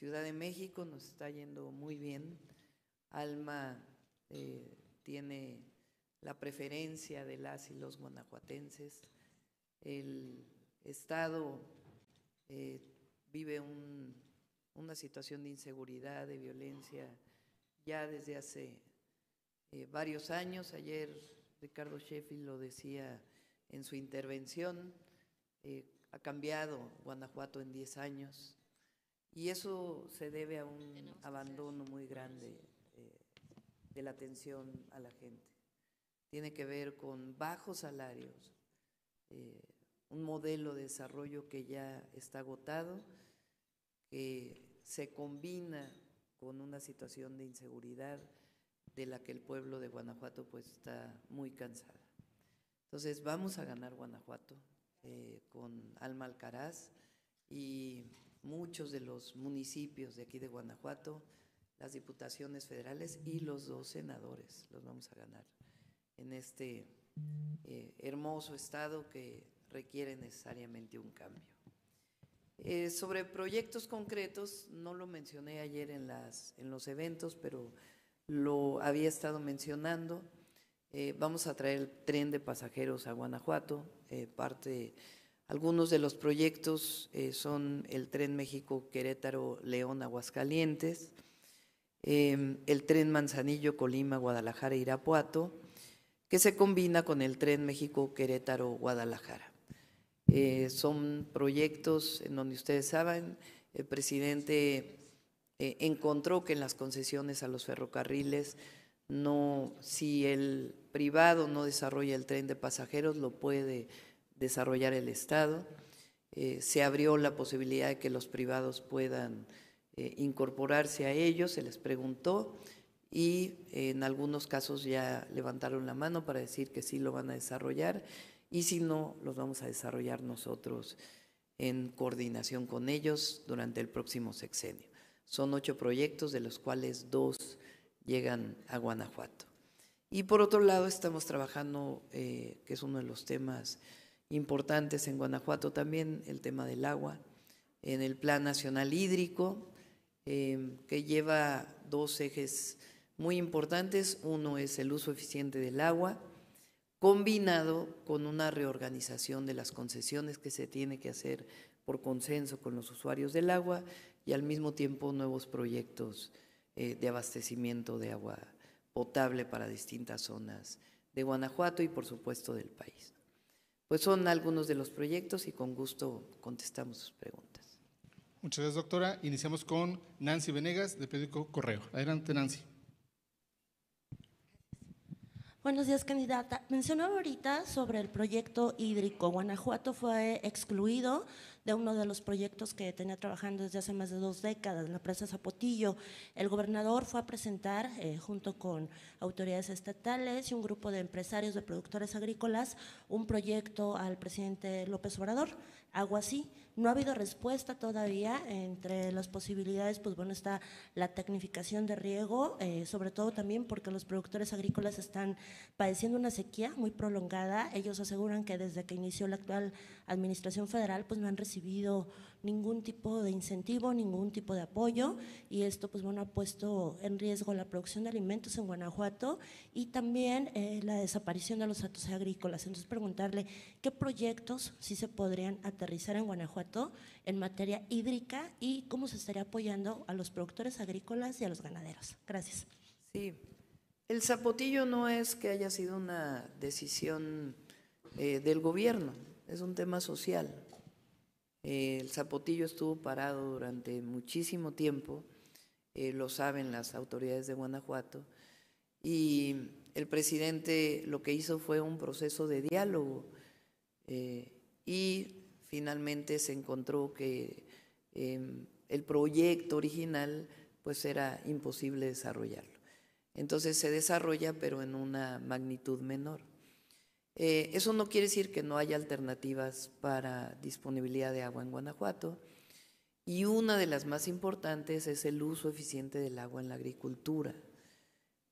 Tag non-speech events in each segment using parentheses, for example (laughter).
Ciudad de México nos está yendo muy bien. Alma eh, tiene la preferencia de las y los guanajuatenses. El Estado eh, vive una situación de inseguridad, de violencia, ya desde hace eh, varios años. Ayer Ricardo Sheffield lo decía en su intervención, ha cambiado Guanajuato en 10 años. Y eso se debe a un abandono muy grande eh, de la atención a la gente. Tiene que ver con bajos salarios, eh, un modelo de desarrollo que ya está agotado, que se combina con una situación de inseguridad de la que el pueblo de Guanajuato pues está muy cansado. Entonces vamos a ganar Guanajuato eh, con Alma Alcaraz y muchos de los municipios de aquí de Guanajuato, las diputaciones federales y los dos senadores. Los vamos a ganar en este eh, hermoso estado que requiere necesariamente un cambio. Eh, sobre proyectos concretos, no lo mencioné ayer en, las, en los eventos, pero lo había estado mencionando. Eh, vamos a traer el tren de pasajeros a Guanajuato, parte algunos de los proyectos eh, son el Tren México Querétaro León Aguascalientes, em, el Tren Manzanillo Colima Guadalajara Irapuato, que se combina con el Tren México Querétaro Guadalajara. Eh, son proyectos en donde ustedes saben, el presidente eh, encontró que en las concesiones a los ferrocarriles, no, si el privado no desarrolla el tren de pasajeros, lo puede desarrollar el Estado. Eh, se abrió la posibilidad de que los privados puedan eh, incorporarse a ellos, se les preguntó y eh, en algunos casos ya levantaron la mano para decir que sí lo van a desarrollar y si no, los vamos a desarrollar nosotros en coordinación con ellos durante el próximo sexenio. Son ocho proyectos, de los cuales dos llegan a Guanajuato. Y por otro lado, estamos trabajando, que es uno de los temas importantes en Guanajuato también, el tema del agua, en el Plan Nacional Hídrico, em, que lleva dos ejes muy importantes. Uno es el uso eficiente del agua, combinado con una reorganización de las concesiones que se tiene que hacer por consenso con los usuarios del agua y al mismo tiempo nuevos proyectos eh, de abastecimiento de agua potable para distintas zonas de Guanajuato y por supuesto del país. Pues son algunos de los proyectos y con gusto contestamos sus preguntas. Muchas gracias, doctora. Iniciamos con Nancy Venegas, de Periódico Correo. Adelante, Nancy. Buenos días, candidata. Mencionaba ahorita sobre el proyecto hídrico. Guanajuato fue excluido de uno de los proyectos que tenía trabajando desde hace más de dos décadas, la presa Zapotillo. El gobernador fue a presentar, eh, junto con autoridades estatales y un grupo de empresarios de productores agrícolas, un proyecto al presidente López Obrador, agua así. No ha habido respuesta todavía. Entre las posibilidades, pues bueno, está la tecnificación de riego, eh, sobre todo también porque los productores agrícolas están padeciendo una sequía muy prolongada. Ellos aseguran que desde que inició la actual administración federal, pues no han recibido ningún tipo de incentivo, ningún tipo de apoyo y esto pues bueno ha puesto en riesgo la producción de alimentos en Guanajuato y también eh, la desaparición de los datos agrícolas. Entonces preguntarle qué proyectos sí se podrían aterrizar en Guanajuato en materia hídrica y cómo se estaría apoyando a los productores agrícolas y a los ganaderos. Gracias. Sí, el zapotillo no es que haya sido una decisión eh, del gobierno, es un tema social. Eh, el zapotillo estuvo parado durante muchísimo tiempo, eh, lo saben las autoridades de Guanajuato, y el presidente lo que hizo fue un proceso de diálogo eh, y finalmente se encontró que em, el proyecto original pues era imposible desarrollarlo. Entonces se desarrolla pero en una magnitud menor. Eh, eso no quiere decir que no haya alternativas para disponibilidad de agua en Guanajuato. Y una de las más importantes es el uso eficiente del agua en la agricultura.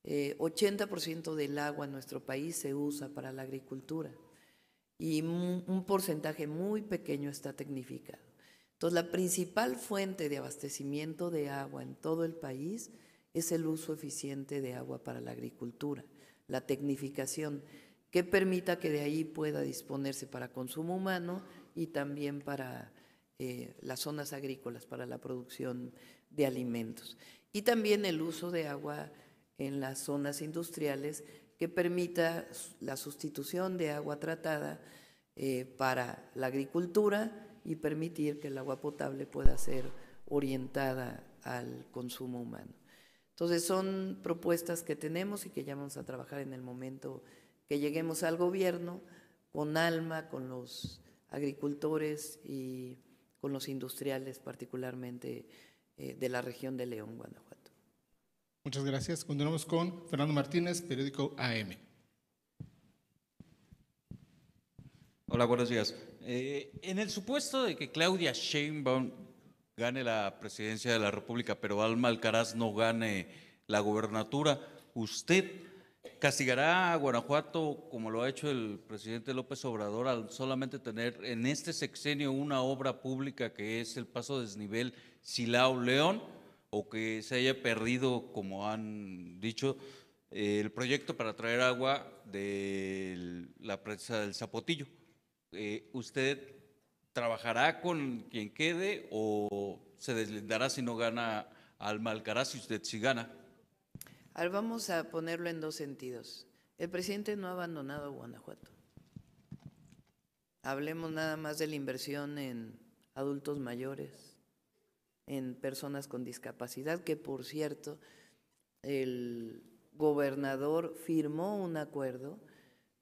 80% eh, del agua en nuestro país se usa para la agricultura y un porcentaje muy pequeño está tecnificado. Entonces, la principal fuente de abastecimiento de agua en todo el país es el uso eficiente de agua para la agricultura, la tecnificación que permita que de ahí pueda disponerse para consumo humano y también para eh, las zonas agrícolas, para la producción de alimentos. Y también el uso de agua en las zonas industriales que permita la sustitución de agua tratada eh, para la agricultura y permitir que el agua potable pueda ser orientada al consumo humano. Entonces son propuestas que tenemos y que ya vamos a trabajar en el momento que lleguemos al gobierno con alma, con los agricultores y con los industriales, particularmente eh, de la región de León, Guanajuato. Muchas gracias. Continuamos con Fernando Martínez, periódico AM. Hola, buenos días. Eh, en el supuesto de que Claudia Sheinbaum gane la presidencia de la República, pero Alma Alcaraz no gane la gobernatura, ¿usted ¿Castigará a Guanajuato, como lo ha hecho el presidente López Obrador, al solamente tener en este sexenio una obra pública que es el paso desnivel Silao León, o que se haya perdido, como han dicho, eh, el proyecto para traer agua de la presa del Zapotillo? Eh, ¿Usted trabajará con quien quede o se deslindará si no gana al Malcaraz si usted sí gana? vamos a ponerlo en dos sentidos. El presidente no ha abandonado Guanajuato. Hablemos nada más de la inversión en adultos mayores, en personas con discapacidad, que por cierto, el gobernador firmó un acuerdo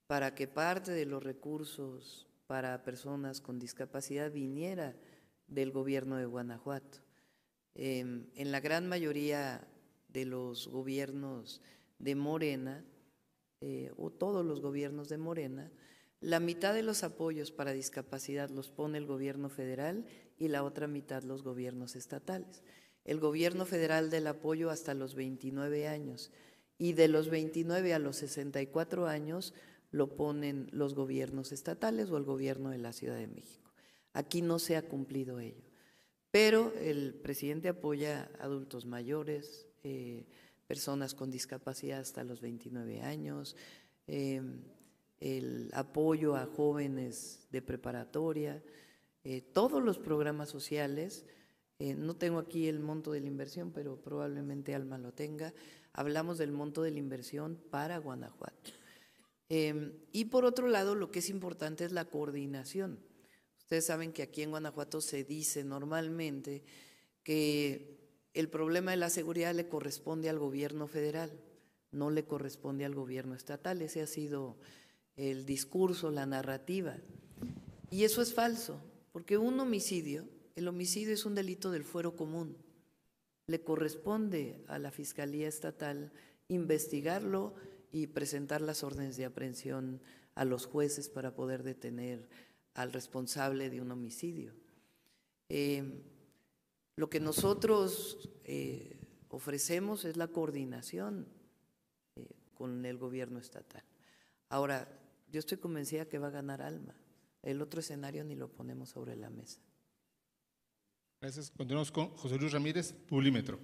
para que parte de los recursos para personas con discapacidad viniera del gobierno de Guanajuato. Em, en la gran mayoría de los gobiernos de Morena, eh, o todos los gobiernos de Morena, la mitad de los apoyos para discapacidad los pone el gobierno federal y la otra mitad los gobiernos estatales. El gobierno federal del apoyo hasta los 29 años y de los 29 a los 64 años lo ponen los gobiernos estatales o el gobierno de la Ciudad de México. Aquí no se ha cumplido ello. Pero el presidente apoya adultos mayores, eh, personas con discapacidad hasta los 29 años, eh, el apoyo a jóvenes de preparatoria, eh, todos los programas sociales. no tengo aquí el monto de la inversión, pero probablemente Alma lo tenga. Hablamos del monto de la inversión para Guanajuato. Em, y por otro lado, lo que es importante es la coordinación. Ustedes saben que aquí en Guanajuato se dice normalmente que el problema de la seguridad le corresponde al gobierno federal, no le corresponde al gobierno estatal. Ese ha sido el discurso, la narrativa. Y eso es falso, porque un homicidio, el homicidio es un delito del fuero común. Le corresponde a la Fiscalía Estatal investigarlo y presentar las órdenes de aprehensión a los jueces para poder detener al responsable de un homicidio. Eh, lo que nosotros eh, ofrecemos es la coordinación eh, con el gobierno estatal. Ahora, yo estoy convencida que va a ganar Alma. El otro escenario ni lo ponemos sobre la mesa. Gracias. Continuamos con José Luis Ramírez, Pulímetro.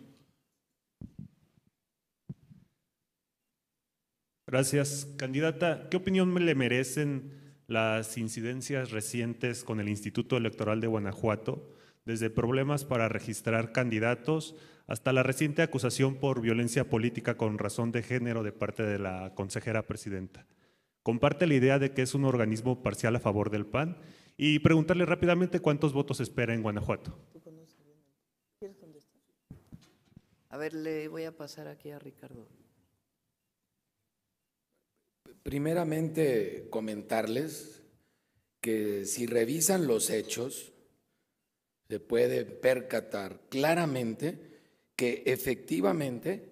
Gracias. Candidata, ¿qué opinión le merecen las incidencias recientes con el Instituto Electoral de Guanajuato? desde problemas para registrar candidatos hasta la reciente acusación por violencia política con razón de género de parte de la consejera presidenta. Comparte la idea de que es un organismo parcial a favor del PAN y preguntarle rápidamente cuántos votos espera en Guanajuato. A ver, le voy a pasar aquí a Ricardo. Primeramente, comentarles que si revisan los hechos, se puede percatar claramente que efectivamente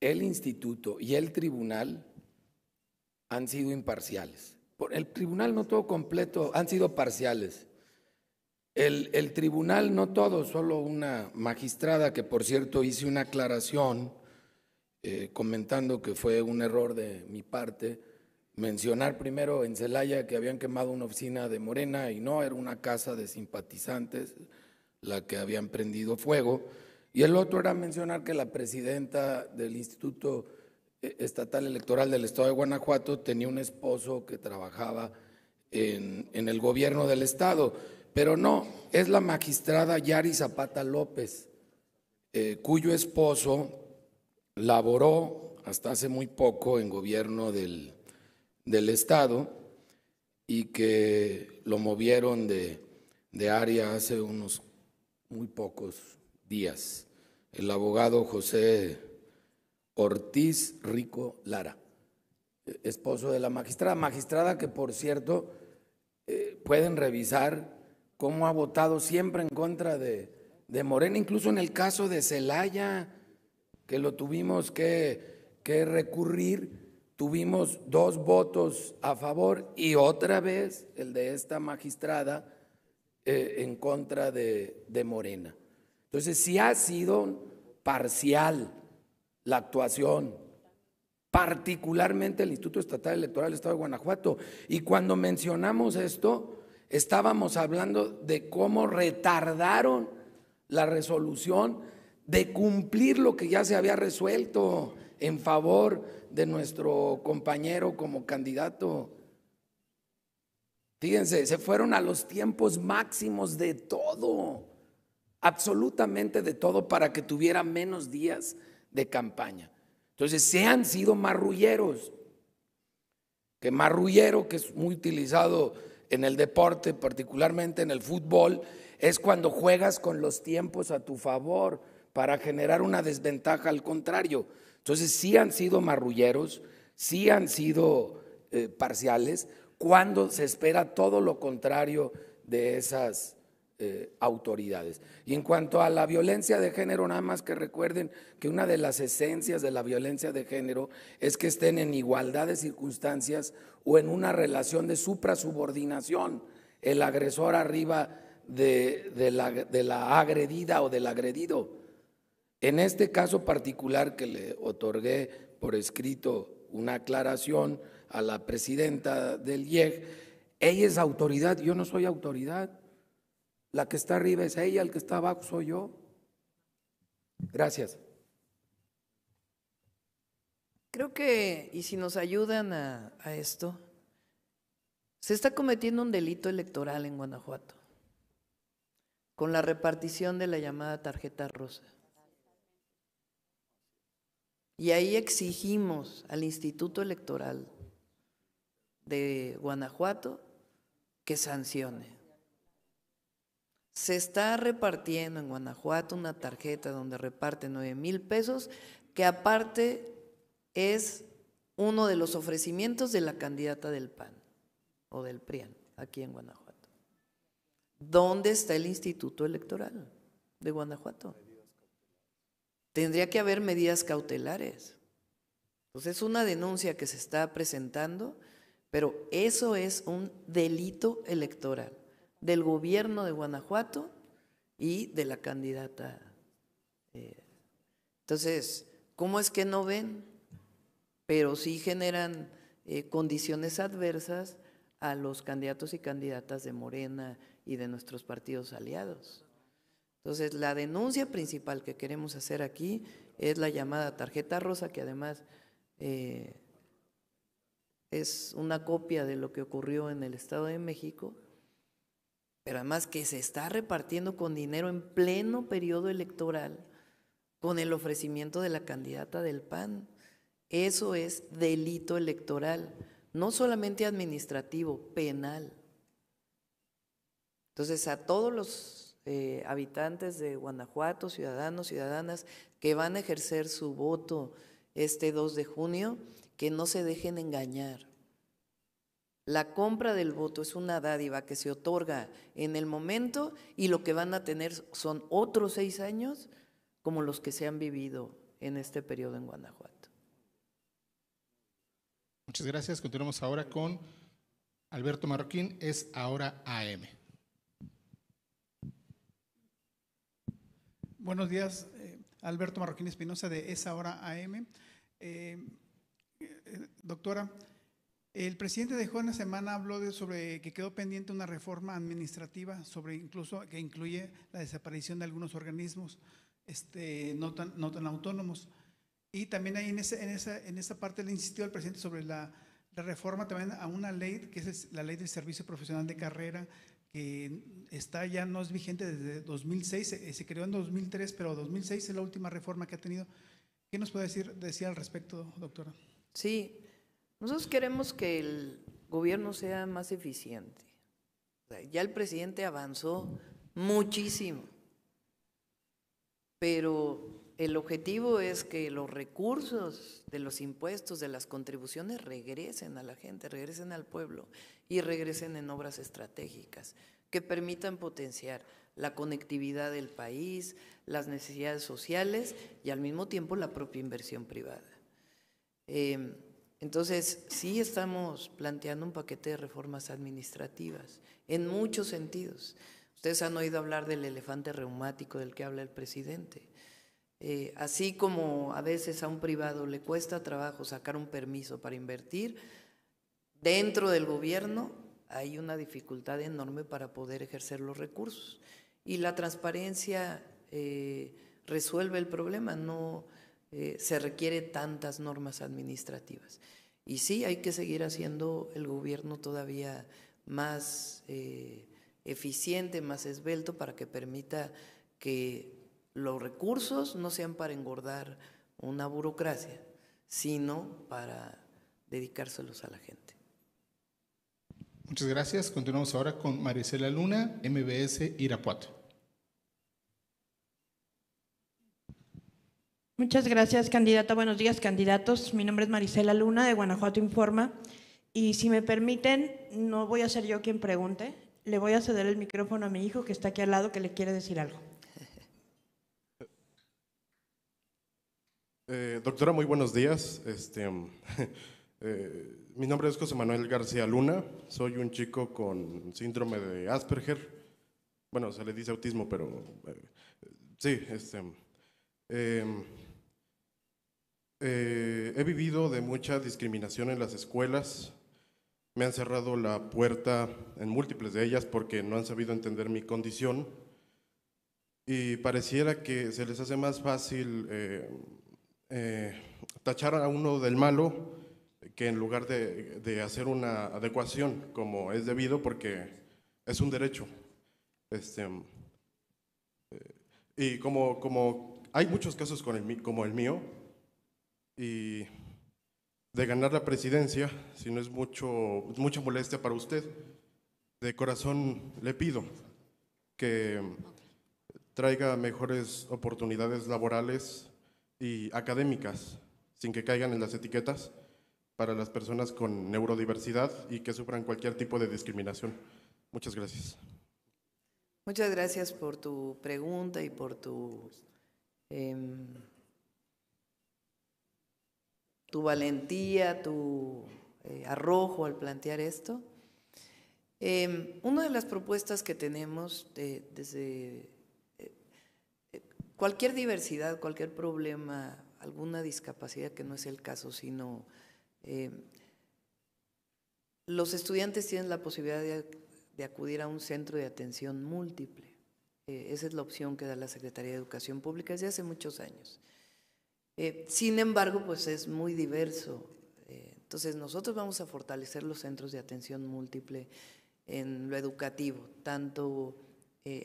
el instituto y el tribunal han sido imparciales. El tribunal no todo completo, han sido parciales. El, tribunal no todo, solo una magistrada que por cierto hice una aclaración eh, comentando que fue un error de mi parte mencionar primero en Celaya que habían quemado una oficina de Morena y no, era una casa de simpatizantes la que habían prendido fuego. Y el otro era mencionar que la presidenta del Instituto eh, Estatal Electoral del Estado de Guanajuato tenía un esposo que trabajaba en, el gobierno del Estado. Pero no, es la magistrada Yari Zapata López, eh, cuyo esposo laboró hasta hace muy poco en gobierno del, del Estado y que lo movieron de, área hace unos muy pocos días. El abogado José Ortiz Rico Lara, esposo de la magistrada, magistrada que por cierto eh, pueden revisar cómo ha votado siempre en contra de, Morena, incluso en el caso de Celaya, que lo tuvimos que, que recurrir tuvimos dos votos a favor y otra vez el de esta magistrada eh, en contra de, Morena. Entonces, sí ha sido parcial la actuación, particularmente el Instituto Estatal Electoral del Estado de Guanajuato. Y cuando mencionamos esto, estábamos hablando de cómo retardaron la resolución de cumplir lo que ya se había resuelto en favor de nuestro compañero como candidato. Fíjense, se fueron a los tiempos máximos de todo, absolutamente de todo, para que tuviera menos días de campaña. Entonces, se han sido marrulleros, que marrullero, que es muy utilizado en el deporte, particularmente en el fútbol, es cuando juegas con los tiempos a tu favor para generar una desventaja al contrario. Entonces sí han sido marrulleros, sí han sido eh, parciales, cuando se espera todo lo contrario de esas eh, autoridades. Y en cuanto a la violencia de género, nada más que recuerden que una de las esencias de la violencia de género es que estén en igualdad de circunstancias o en una relación de suprasubordinación. El agresor arriba de la agredida o del agredido. En este caso particular que le otorgué por escrito una aclaración a la presidenta del IEG, ella es autoridad, yo no soy autoridad. La que está arriba es ella, el que está abajo soy yo. Gracias. Creo que, y si nos ayudan a, esto, se está cometiendo un delito electoral en Guanajuato con la repartición de la llamada tarjeta rosa. Y ahí exigimos al Instituto Electoral de Guanajuato que sancione. Se está repartiendo en Guanajuato una tarjeta donde reparte 9 mil pesos, que aparte es uno de los ofrecimientos de la candidata del PAN o del PRIAN aquí en Guanajuato. ¿Dónde está el Instituto Electoral de Guanajuato? tendría que haber medidas cautelares. Entonces pues, es una denuncia que se está presentando, pero eso es un delito electoral del gobierno de Guanajuato y de la candidata. Eh. Entonces, ¿cómo es que no ven? Pero sí generan eh, condiciones adversas a los candidatos y candidatas de Morena y de nuestros partidos aliados. Entonces, la denuncia principal que queremos hacer aquí es la llamada tarjeta rosa, que además eh, es una copia de lo que ocurrió en el Estado de México, pero además que se está repartiendo con dinero en pleno periodo electoral con el ofrecimiento de la candidata del PAN. Eso es delito electoral, no solamente administrativo, penal. Entonces, a todos los eh, habitantes de Guanajuato, ciudadanos, ciudadanas, que van a ejercer su voto este 2 de junio, que no se dejen engañar. La compra del voto es una dádiva que se otorga en el momento y lo que van a tener son otros seis años como los que se han vivido en este periodo en Guanajuato. Muchas gracias. Continuamos ahora con Alberto Marroquín, es ahora AM. Buenos días, eh, Alberto Marroquín Espinosa de Esa Hora AM. Eh, eh, doctora, el presidente dejó en la semana habló de sobre que quedó pendiente una reforma administrativa sobre incluso que incluye la desaparición de algunos organismos este, no, tan, no tan autónomos. Y también ahí en esa, en esa, en esa parte le insistió al presidente sobre la, la, reforma también a una ley que es la ley del servicio profesional de carrera, que está ya no es vigente desde 2006, se, creó en 2003, pero 2006 es la última reforma que ha tenido. ¿Qué nos puede decir, al respecto, doctora? Sí, nosotros queremos que el gobierno sea más eficiente. ya el presidente avanzó muchísimo, pero el objetivo es que los recursos de los impuestos, de las contribuciones, regresen a la gente, regresen al pueblo y regresen en obras estratégicas que permitan potenciar la conectividad del país, las necesidades sociales y al mismo tiempo la propia inversión privada. Eh, entonces, sí estamos planteando un paquete de reformas administrativas en muchos sentidos. Ustedes han oído hablar del elefante reumático del que habla el presidente. Eh, así como a veces a un privado le cuesta trabajo sacar un permiso para invertir, dentro del gobierno hay una dificultad enorme para poder ejercer los recursos. Y la transparencia eh, resuelve el problema, no eh, se requiere tantas normas administrativas. Y sí, hay que seguir haciendo el gobierno todavía más eh, eficiente, más esbelto, para que permita que los recursos no sean para engordar una burocracia, sino para dedicárselos a la gente. Muchas gracias. Continuamos ahora con Maricela Luna, MBS Irapuato. Muchas gracias, candidata. Buenos días, candidatos. Mi nombre es Maricela Luna, de Guanajuato Informa. Y si me permiten, no voy a ser yo quien pregunte. Le voy a ceder el micrófono a mi hijo que está aquí al lado, que le quiere decir algo. Eh, doctora, muy buenos días. Este, (laughs) eh, mi nombre es José Manuel García Luna, soy un chico con síndrome de Asperger, bueno, se le dice autismo, pero eh, sí, este, em, eh, he vivido de mucha discriminación en las escuelas, me han cerrado la puerta en múltiples de ellas porque no han sabido entender mi condición y pareciera que se les hace más fácil eh, tachar a uno del malo que en lugar de, de, hacer una adecuación como es debido, porque es un derecho. Este, eh, y como, como hay muchos casos con el, como el mío, y de ganar la presidencia, si no es mucho, mucha molestia para usted, de corazón le pido que traiga mejores oportunidades laborales y académicas, sin que caigan en las etiquetas para las personas con neurodiversidad y que sufran cualquier tipo de discriminación. Muchas gracias. Muchas gracias por tu pregunta y por tu, em, tu valentía, tu eh, arrojo al plantear esto. Em, una de las propuestas que tenemos eh, desde eh, cualquier diversidad, cualquier problema, alguna discapacidad, que no es el caso, sino eh, los estudiantes tienen la posibilidad de, acudir a un centro de atención múltiple. Eh, esa es la opción que da la Secretaría de Educación Pública desde hace muchos años. Eh, sin embargo, pues es muy diverso. entonces, nosotros vamos a fortalecer los centros de atención múltiple en lo educativo, tanto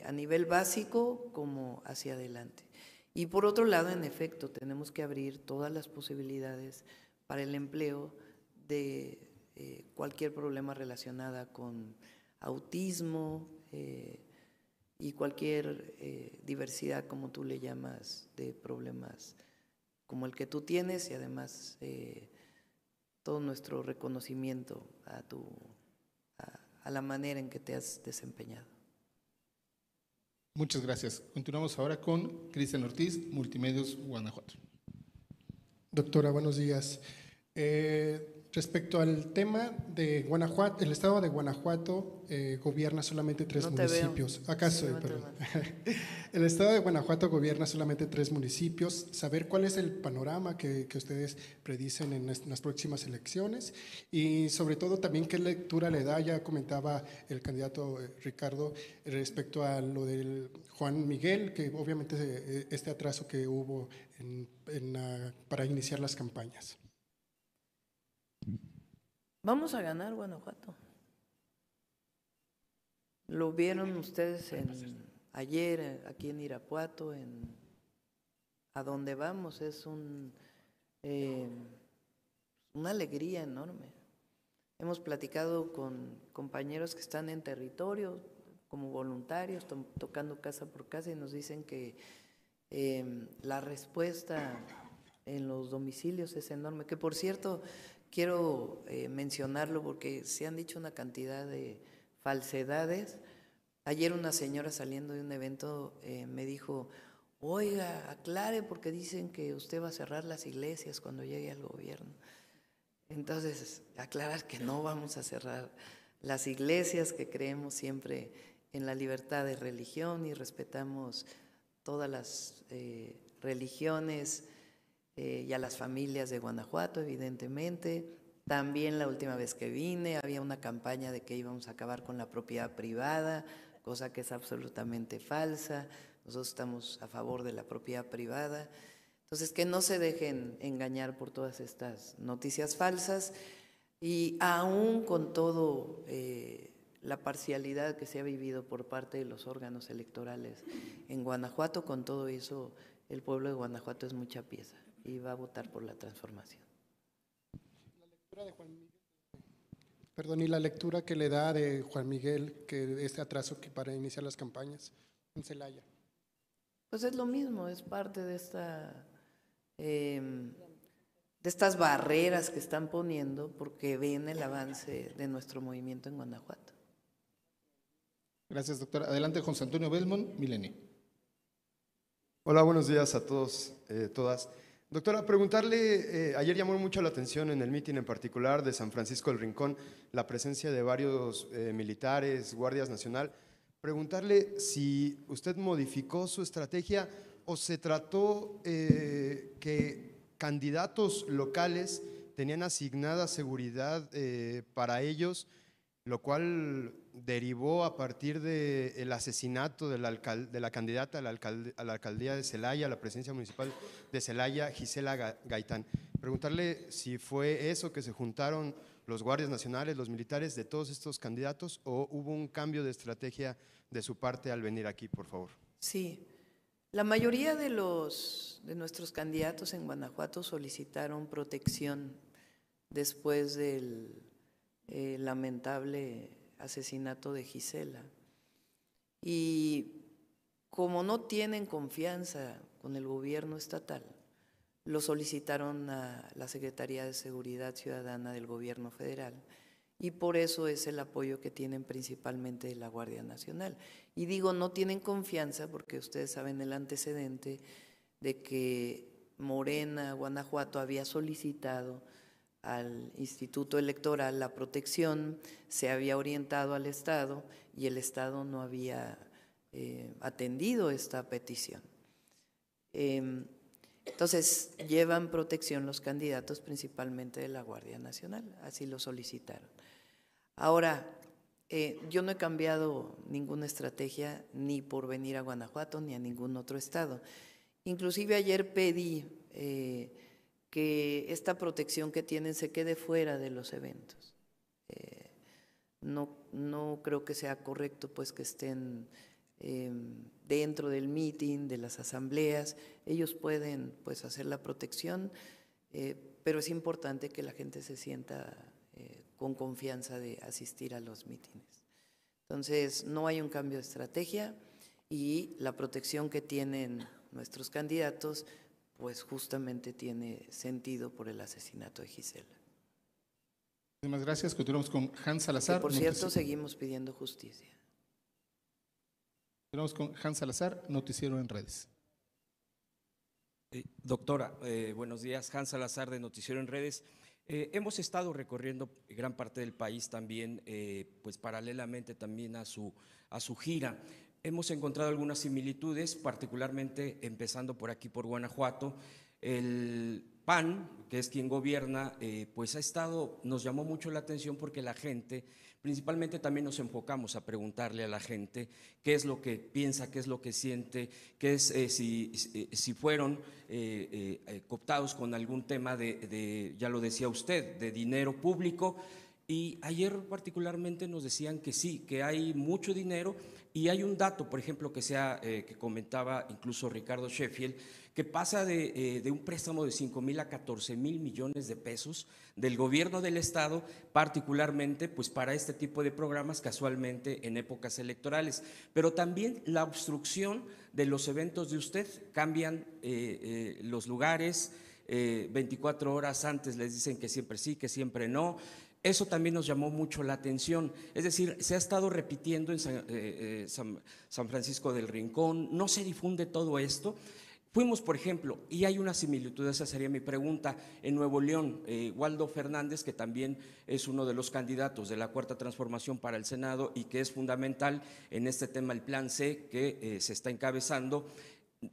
a nivel básico como hacia adelante. Y por otro lado, en efecto, tenemos que abrir todas las posibilidades para el empleo de eh, cualquier problema relacionada con autismo eh, y cualquier eh, diversidad, como tú le llamas, de problemas como el que tú tienes y además todo nuestro reconocimiento a, tu, a la manera en que te has desempeñado. Muchas gracias. Continuamos ahora con Cristian Ortiz, Multimedios Guanajuato. Doctora, buenos días. Eh, respecto al tema de Guanajuato, el estado de Guanajuato eh, gobierna solamente tres municipios. Acaso, (laughs) el estado de Guanajuato gobierna solamente tres municipios. Saber cuál es el panorama que, que, ustedes predicen en las próximas elecciones y sobre todo también qué lectura le da, ya comentaba el candidato eh, Ricardo, respecto a lo del Juan Miguel, que obviamente este atraso que hubo en, ah, para iniciar las campañas. Vamos a ganar Guanajuato. Lo vieron ustedes ayer eh, aquí en Irapuato, en a dónde vamos es un eh, una alegría enorme. Hemos platicado con compañeros que están en territorio como voluntarios, tocando casa por casa y nos dicen que Em, la respuesta en los domicilios es enorme, que por cierto quiero eh, mencionarlo porque se han dicho una cantidad de falsedades. Ayer una señora saliendo de un evento eh, me dijo, oiga, aclare porque dicen que usted va a cerrar las iglesias cuando llegue al gobierno. Entonces, aclarar que no vamos a cerrar las iglesias, que creemos siempre en la libertad de religión y respetamos todas las eh, religiones eh, y a las familias de Guanajuato, evidentemente. También la última vez que vine había una campaña de que íbamos a acabar con la propiedad privada, cosa que es absolutamente falsa. Nosotros estamos a favor de la propiedad privada. Entonces, que no se dejen engañar por todas estas noticias falsas. Y aún con todo eh, la parcialidad que se ha vivido por parte de los órganos electorales en Guanajuato. Con todo eso, el pueblo de Guanajuato es mucha pieza y va a votar por la transformación. Perdón, y la lectura que le da de Juan Miguel, que este atraso que para iniciar las campañas en Celaya. Pues es lo mismo, es parte de esta em, de estas barreras que están poniendo porque ven el avance de nuestro movimiento en Guanajuato. Gracias, doctor. Adelante, José Antonio Belmont, Milenio. Hola, buenos días a todos, eh, todas. Doctora, preguntarle, eh, ayer llamó mucho la atención en el meeting en particular de San Francisco del Rincón la presencia de varios eh, militares, guardias nacional. Preguntarle si usted modificó su estrategia o se trató que candidatos locales tenían asignada seguridad para ellos, lo cual derivó a partir del asesinato de la, de la candidata a la, alcaldía de Celaya, a la presidencia municipal de Celaya, Gisela Gaitán. Preguntarle si fue eso que se juntaron los guardias nacionales, los militares de todos estos candidatos o hubo un cambio de estrategia de su parte al venir aquí, por favor. Sí, la mayoría de, los, de nuestros candidatos en Guanajuato solicitaron protección después del eh, lamentable asesinato de Gisela. Y como no tienen confianza con el gobierno estatal, lo solicitaron a la Secretaría de Seguridad Ciudadana del gobierno federal y por eso es el apoyo que tienen principalmente de la Guardia Nacional. Y digo, no tienen confianza porque ustedes saben el antecedente de que Morena, Guanajuato, había solicitado al Instituto Electoral la protección, se había orientado al Estado y el Estado no había eh, atendido esta petición. Em, entonces, llevan protección los candidatos principalmente de la Guardia Nacional, así lo solicitaron. Ahora, eh, yo no he cambiado ninguna estrategia ni por venir a Guanajuato ni a ningún otro estado. Inclusive ayer pedí eh, que esta protección que tienen se quede fuera de los eventos. Eh, no, creo que sea correcto pues que estén em, dentro del meeting, de las asambleas. Ellos pueden pues hacer la protección, eh, pero es importante que la gente se sienta eh, con confianza de asistir a los mítines. Entonces, no hay un cambio de estrategia y la protección que tienen nuestros candidatos pues justamente tiene sentido por el asesinato de Gisela. Muchísimas gracias. Continuamos con Hans Salazar. por cierto, seguimos pidiendo justicia. Continuamos con Hans Salazar, Noticiero en Redes. Eh, doctora, eh, buenos días. Hans Salazar de Noticiero en Redes. Eh, hemos estado recorriendo gran parte del país también, pues paralelamente también a su, a su gira hemos encontrado algunas similitudes, particularmente empezando por aquí, por Guanajuato. El PAN, que es quien gobierna, eh, pues ha estado, nos llamó mucho la atención porque la gente, principalmente también nos enfocamos a preguntarle a la gente qué es lo que piensa, qué es lo que siente, qué es eh, si, si, eh, fueron cooptados con algún tema de, ya lo decía usted, de dinero público. Y ayer particularmente nos decían que sí, que hay mucho dinero, y hay un dato, por ejemplo, que, sea, eh, que comentaba incluso Ricardo Sheffield, que pasa de, eh, un préstamo de 5 mil a 14 mil millones de pesos del gobierno del Estado, particularmente pues, para este tipo de programas casualmente en épocas electorales. Pero también la obstrucción de los eventos de usted, cambian eh, los lugares, 24 eh, horas antes les dicen que siempre sí, que siempre no. Eso también nos llamó mucho la atención. Es decir, se ha estado repitiendo en San, eh, eh, Francisco del Rincón, no se difunde todo esto. Fuimos, por ejemplo, y hay una similitud, esa sería mi pregunta, en Nuevo León, Waldo Fernández, que también es uno de los candidatos de la Cuarta Transformación para el Senado y que es fundamental en este tema, el Plan C, que se está encabezando,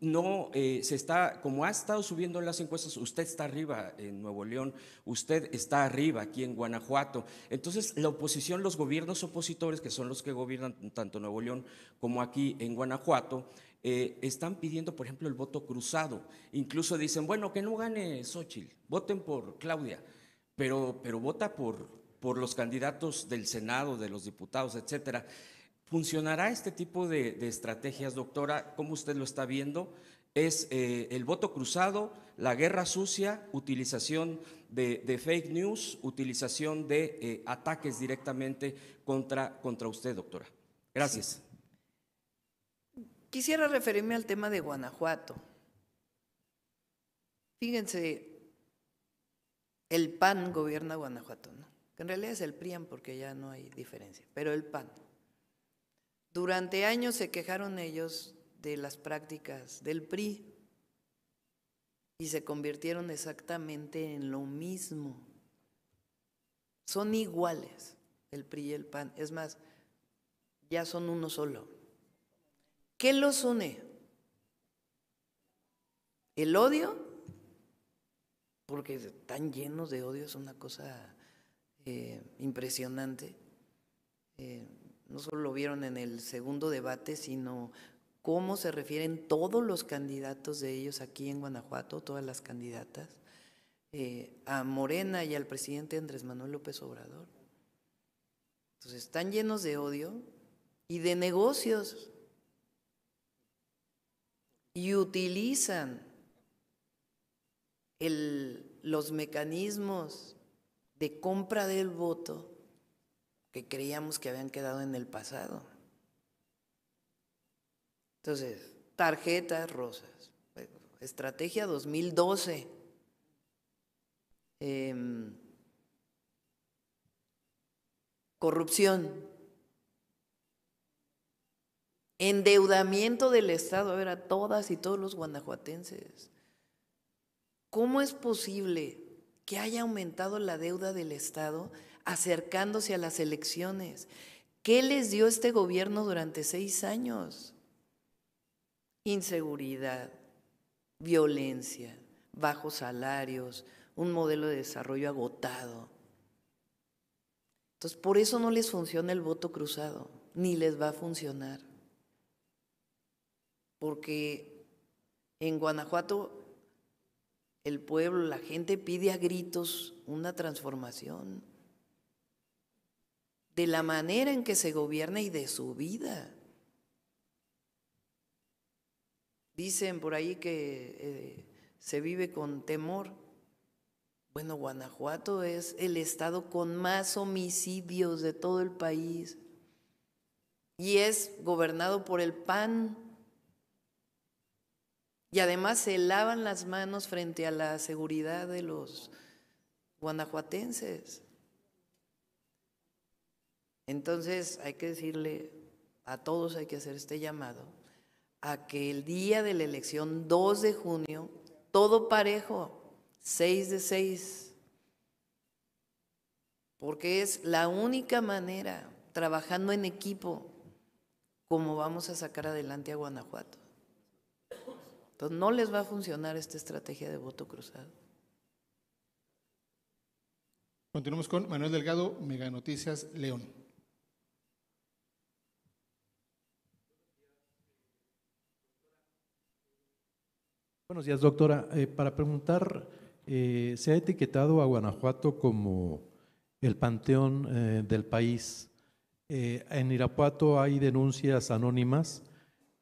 no eh, se está, como ha estado subiendo en las encuestas, usted está arriba en Nuevo León, usted está arriba aquí en Guanajuato. Entonces, la oposición, los gobiernos opositores, que son los que gobiernan tanto Nuevo León como aquí en Guanajuato, eh, están pidiendo, por ejemplo, el voto cruzado. Incluso dicen, bueno, que no gane Xochitl, voten por Claudia, pero, pero vota por, por los candidatos del Senado, de los diputados, etcétera. ¿Funcionará este tipo de, estrategias, doctora? ¿Cómo usted lo está viendo? es eh, el voto cruzado, la guerra sucia, utilización de, fake news, utilización de eh, ataques directamente contra, contra usted, doctora. Gracias. Quisiera referirme al tema de Guanajuato. Fíjense, el PAN gobierna Guanajuato, ¿no? en realidad es el PRIAN porque ya no hay diferencia, pero el PAN. Durante años se quejaron ellos de las prácticas del PRI y se convirtieron exactamente en lo mismo. Son iguales el PRI y el PAN. Es más, ya son uno solo. ¿Qué los une? ¿El odio? Porque están llenos de odio, es una cosa eh, impresionante. Eh, no solo lo vieron en el segundo debate, sino cómo se refieren todos los candidatos de ellos aquí en Guanajuato, todas las candidatas, eh, a Morena y al presidente Andrés Manuel López Obrador. Entonces están llenos de odio y de negocios y utilizan los mecanismos de compra del voto que creíamos que habían quedado en el pasado. Entonces, tarjetas rosas, estrategia 2012. Em, corrupción, endeudamiento del Estado, a ver, a todas y todos los guanajuatenses. ¿Cómo es posible que haya aumentado la deuda del Estado acercándose a las elecciones. ¿Qué les dio este gobierno durante seis años? Inseguridad, violencia, bajos salarios, un modelo de desarrollo agotado. Entonces, por eso no les funciona el voto cruzado, ni les va a funcionar. Porque en Guanajuato el pueblo, la gente pide a gritos una transformación de la manera en que se gobierna y de su vida. Dicen por ahí que eh, se vive con temor. Bueno, Guanajuato es el estado con más homicidios de todo el país y es gobernado por el PAN. Y además se lavan las manos frente a la seguridad de los guanajuatenses. Entonces hay que decirle a todos, hay que hacer este llamado, a que el día de la elección 2 de junio, todo parejo, 6 de 6, porque es la única manera, trabajando en equipo, como vamos a sacar adelante a Guanajuato. Entonces no les va a funcionar esta estrategia de voto cruzado. Continuamos con Manuel Delgado, Mega Noticias León. Buenos días, doctora. Eh, para preguntar, eh, se ha etiquetado a Guanajuato como el panteón eh, del país. en Irapuato hay denuncias anónimas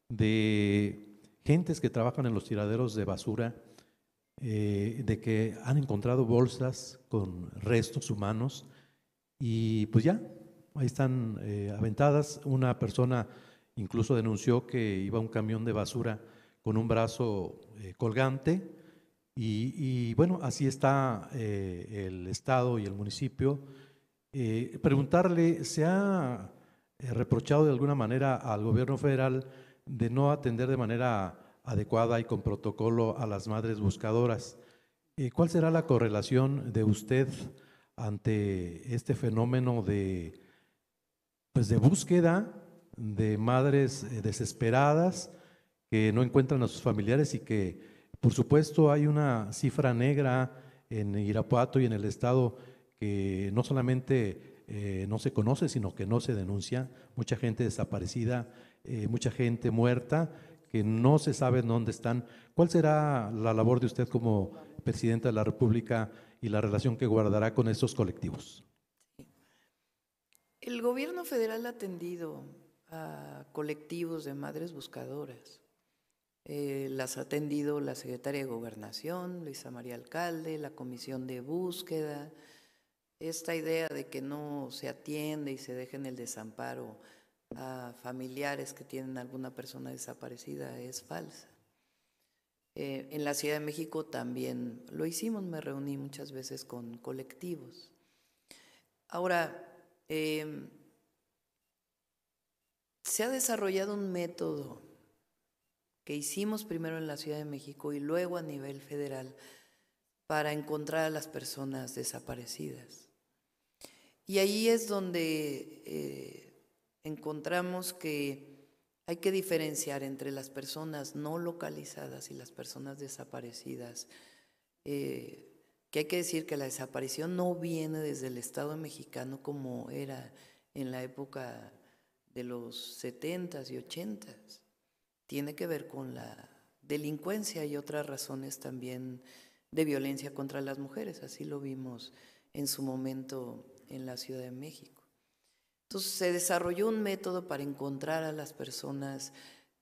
de gentes que trabajan en los tiraderos de basura, de que han encontrado bolsas con restos humanos y pues ya, ahí están aventadas. Una persona incluso denunció que iba un camión de basura con un brazo eh, colgante. Y, bueno, así está eh, el Estado y el municipio. Eh, preguntarle, ¿se ha reprochado de alguna manera al gobierno federal de no atender de manera adecuada y con protocolo a las madres buscadoras? ¿Cuál será la correlación de usted ante este fenómeno de, pues, de búsqueda de madres desesperadas? que no encuentran a sus familiares y que, por supuesto, hay una cifra negra en Irapuato y en el Estado que no solamente eh, no se conoce, sino que no se denuncia. Mucha gente desaparecida, eh, mucha gente muerta, que no se sabe dónde están. ¿Cuál será la labor de usted como presidenta de la República y la relación que guardará con estos colectivos? El gobierno federal ha atendido a colectivos de madres buscadoras. Eh, las ha atendido la secretaria de Gobernación, Luisa María Alcalde, la comisión de búsqueda. Esta idea de que no se atiende y se deje en el desamparo a familiares que tienen alguna persona desaparecida es falsa. Eh, en la Ciudad de México también lo hicimos, me reuní muchas veces con colectivos. Ahora, eh, se ha desarrollado un método que hicimos primero en la Ciudad de México y luego a nivel federal para encontrar a las personas desaparecidas. Y ahí es donde eh, encontramos que hay que diferenciar entre las personas no localizadas y las personas desaparecidas. Eh, que hay que decir que la desaparición no viene desde el Estado mexicano como era en la época de los 70s y 80s tiene que ver con la delincuencia y otras razones también de violencia contra las mujeres, así lo vimos en su momento en la Ciudad de México. Entonces se desarrolló un método para encontrar a las personas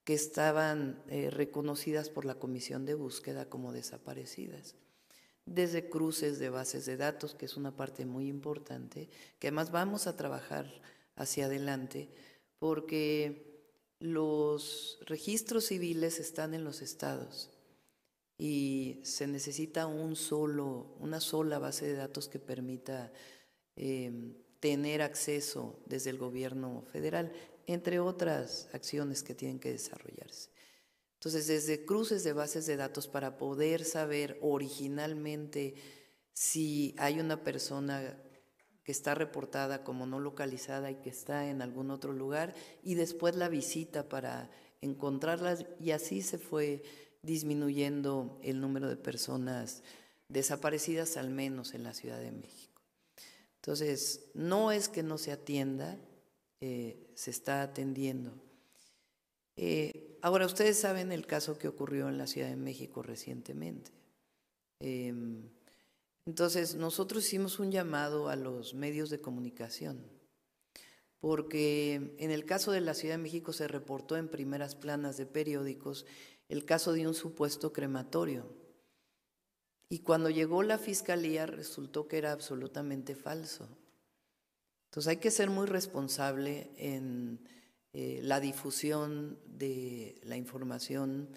que estaban eh, reconocidas por la Comisión de Búsqueda como desaparecidas, desde cruces de bases de datos, que es una parte muy importante, que además vamos a trabajar hacia adelante, porque los registros civiles están en los estados y se necesita un solo, una sola base de datos que permita em, tener acceso desde el gobierno federal, entre otras acciones que tienen que desarrollarse. Entonces, desde cruces de bases de datos para poder saber originalmente si hay una persona que está reportada como no localizada y que está en algún otro lugar, y después la visita para encontrarlas, y así se fue disminuyendo el número de personas desaparecidas, al menos en la Ciudad de México. Entonces, no es que no se atienda, eh, se está atendiendo. Eh, ahora, ustedes saben el caso que ocurrió en la Ciudad de México recientemente. Em, entonces, nosotros hicimos un llamado a los medios de comunicación, porque en el caso de la Ciudad de México se reportó en primeras planas de periódicos el caso de un supuesto crematorio. Y cuando llegó la fiscalía resultó que era absolutamente falso. Entonces hay que ser muy responsable en eh, la difusión de la información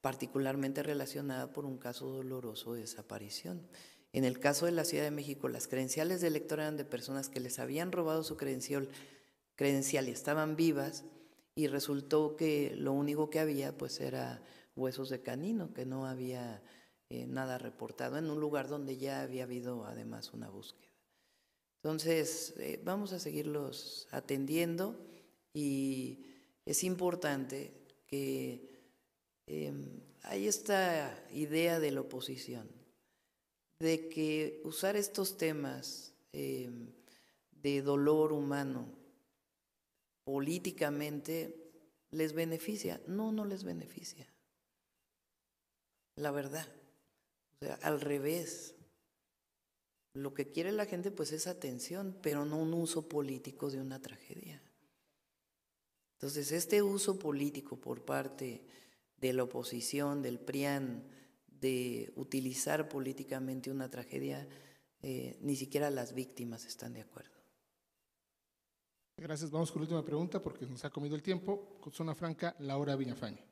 particularmente relacionada por un caso doloroso de desaparición. En el caso de la Ciudad de México, las credenciales de elector eran de personas que les habían robado su credencial, credencial y estaban vivas, y resultó que lo único que había pues era huesos de canino, que no había eh, nada reportado en un lugar donde ya había habido además una búsqueda. Entonces, eh, vamos a seguirlos atendiendo y es importante que em, hay esta idea de la oposición de que usar estos temas em, de dolor humano políticamente les beneficia. No, no les beneficia. La verdad. O sea, al revés. Lo que quiere la gente pues es atención, pero no un uso político de una tragedia. Entonces, este uso político por parte de la oposición, del PRIAN, de utilizar políticamente una tragedia, eh, ni siquiera las víctimas están de acuerdo. Gracias. Vamos con la última pregunta porque nos ha comido el tiempo. Con zona franca, Laura Villafaña.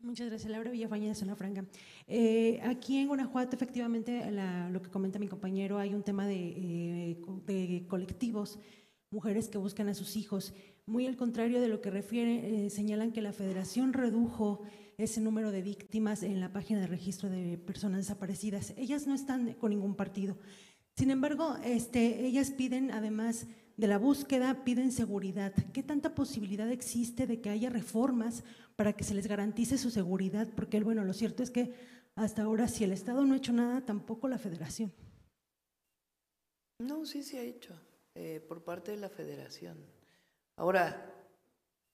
Muchas gracias, Laura Villafaña de Zona Franca. Eh, aquí en Guanajuato, efectivamente, lo que comenta mi compañero, hay un tema de, eh, de colectivos, mujeres que buscan a sus hijos. Muy al contrario de lo que refiere, eh, señalan que la federación redujo ese número de víctimas en la página de registro de personas desaparecidas. Ellas no están con ningún partido. Sin embargo, este, ellas piden, además de la búsqueda, piden seguridad. ¿Qué tanta posibilidad existe de que haya reformas para que se les garantice su seguridad? Porque, bueno, lo cierto es que hasta ahora, si el Estado no ha hecho nada, tampoco la federación. No, sí se ha hecho, eh, por parte de la federación. Ahora,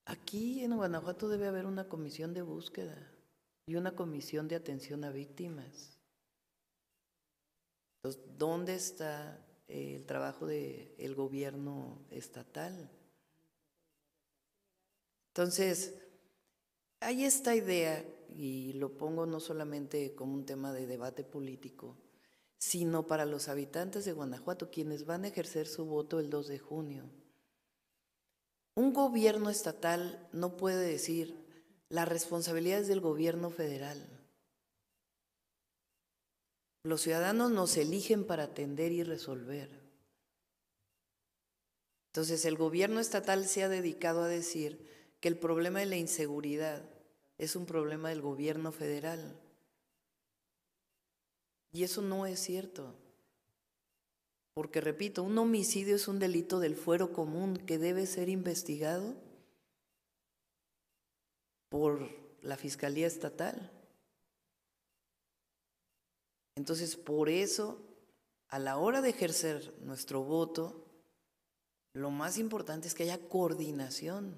aquí en Guanajuato debe haber una comisión de búsqueda y una comisión de atención a víctimas. ¿dónde está eh, el trabajo del gobierno estatal? Entonces, hay esta idea, y lo pongo no solamente como un tema de debate político, sino para los habitantes de Guanajuato, quienes van a ejercer su voto el 2 de junio un gobierno estatal no puede decir la responsabilidad es del gobierno federal. Los ciudadanos nos eligen para atender y resolver. Entonces el gobierno estatal se ha dedicado a decir que el problema de la inseguridad es un problema del gobierno federal. Y eso no es cierto porque repito, un homicidio es un delito del fuero común que debe ser investigado por la Fiscalía Estatal. Entonces, por eso, a la hora de ejercer nuestro voto, lo más importante es que haya coordinación.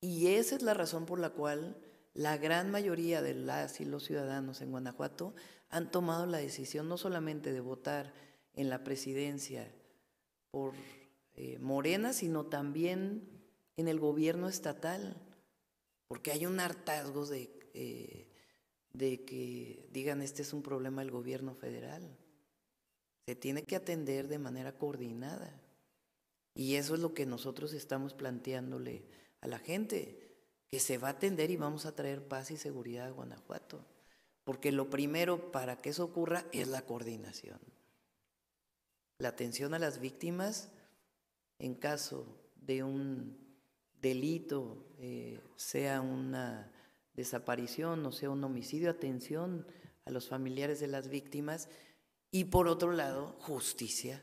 Y esa es la razón por la cual la gran mayoría de las y los ciudadanos en Guanajuato han tomado la decisión no solamente de votar, en la presidencia por eh, Morena, sino también en el gobierno estatal, porque hay un hartazgo de, eh, de que digan este es un problema del gobierno federal. Se tiene que atender de manera coordinada. Y eso es lo que nosotros estamos planteándole a la gente, que se va a atender y vamos a traer paz y seguridad a Guanajuato. Porque lo primero para que eso ocurra es la coordinación la atención a las víctimas en caso de un delito, eh, sea una desaparición o sea un homicidio, atención a los familiares de las víctimas y por otro lado justicia,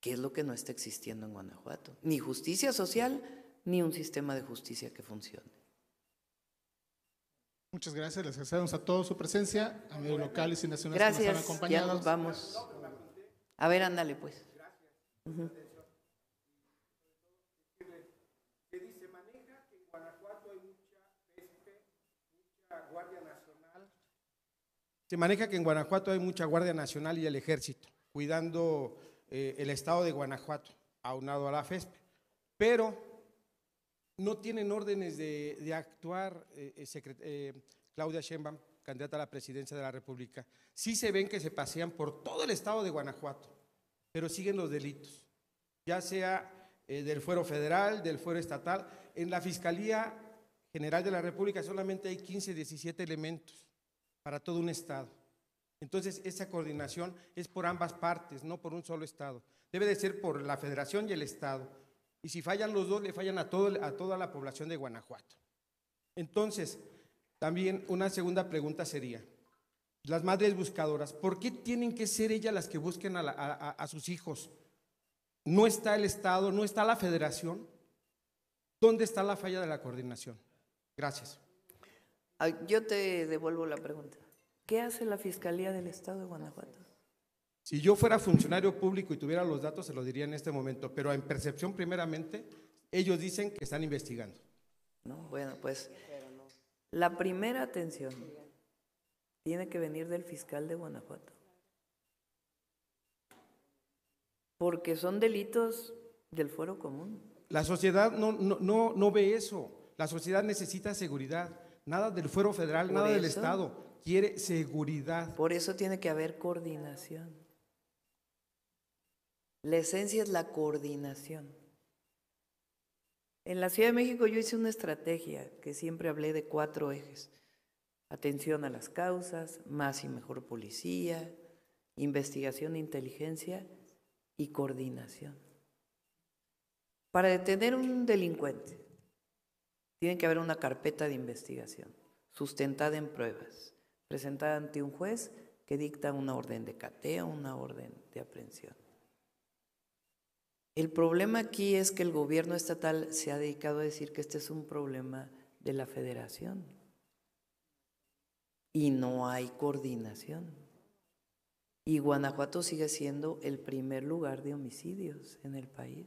que es lo que no está existiendo en Guanajuato, ni justicia social ni un sistema de justicia que funcione. Muchas gracias, les agradecemos a todos su presencia, a medios locales y nacionales gracias, que nos han acompañado. Ya nos vamos. A ver, ándale pues. Gracias. dice, maneja que en Guanajuato hay mucha Guardia Nacional. Se maneja que en Guanajuato hay mucha Guardia Nacional y el Ejército, cuidando eh, el estado de Guanajuato, aunado a la FESP, Pero no tienen órdenes de, actuar eh, eh, eh Claudia Sheinbaum, candidata a la presidencia de la República, sí se ven que se pasean por todo el estado de Guanajuato, pero siguen los delitos, ya sea eh, del fuero federal, del fuero estatal. En la Fiscalía General de la República solamente hay 15, 17 elementos para todo un estado. Entonces, esa coordinación es por ambas partes, no por un solo estado. Debe de ser por la federación y el estado. Y si fallan los dos, le fallan a, todo, a toda la población de Guanajuato. Entonces, también una segunda pregunta sería, las madres buscadoras, ¿por qué tienen que ser ellas las que busquen a, sus hijos? ¿No está el Estado, no está la federación? ¿Dónde está la falla de la coordinación? Gracias. Yo te devuelvo la pregunta. ¿Qué hace la Fiscalía del Estado de Guanajuato? Si yo fuera funcionario público y tuviera los datos, se lo diría en este momento, pero en percepción primeramente, ellos dicen que están investigando. No, bueno, pues la primera atención tiene que venir del fiscal de Guanajuato. Porque son delitos del fuero común. La sociedad no, no, ve eso. La sociedad necesita seguridad. Nada del fuero federal, nada del Estado. Quiere seguridad. Por eso tiene que haber coordinación. La esencia es la coordinación. En la Ciudad de México yo hice una estrategia que siempre hablé de cuatro ejes. Atención a las causas, más y mejor policía, investigación e inteligencia y coordinación. Para detener un delincuente tiene que haber una carpeta de investigación sustentada en pruebas, presentada ante un juez que dicta una orden de cateo, una orden de aprehensión. El problema aquí es que el gobierno estatal se ha dedicado a decir que este es un problema de la federación y no hay coordinación. Y Guanajuato sigue siendo el primer lugar de homicidios en el país.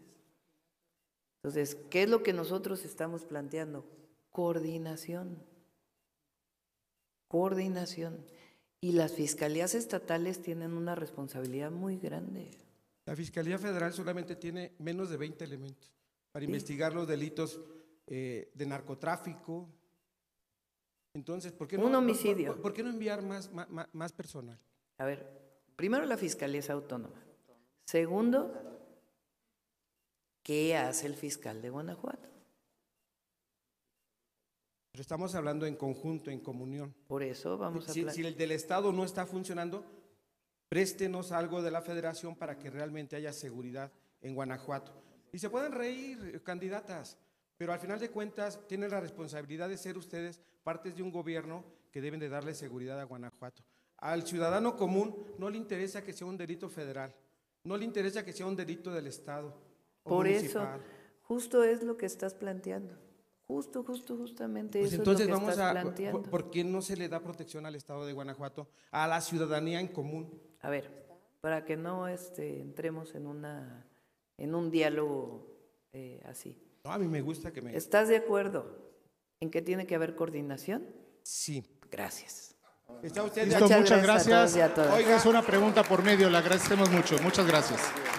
Entonces, ¿qué es lo que nosotros estamos planteando? Coordinación. Coordinación. Y las fiscalías estatales tienen una responsabilidad muy grande. La Fiscalía Federal solamente tiene menos de 20 elementos para investigar los delitos eh, de narcotráfico. Entonces, ¿por qué no, Un homicidio. ¿por, qué no enviar más, más, personal? A ver, primero la Fiscalía es autónoma. Segundo, ¿qué hace el fiscal de Guanajuato? Pero estamos hablando en conjunto, en comunión. Por eso vamos a... Si, si el del Estado no está funcionando, préstenos algo de la federación para que realmente haya seguridad en Guanajuato. Y se pueden reír, eh, candidatas, pero al final de cuentas tienen la responsabilidad de ser ustedes partes de un gobierno que deben de darle seguridad a Guanajuato. Al ciudadano común no le interesa que sea un delito federal, no le interesa que sea un delito del Estado. Por eso, justo es lo que estás planteando. Justo, justo, justamente pues eso es lo que estás a, planteando. ¿Por qué no se le da protección al Estado de Guanajuato, a la ciudadanía en común? A ver, para que no este, entremos en, una, en un diálogo eh, así. a mí me gusta que me... ¿Estás de acuerdo en que tiene que haber coordinación? Sí. Gracias. Está usted muchas gracias. es una pregunta por medio, la agradecemos mucho. Muchas gracias.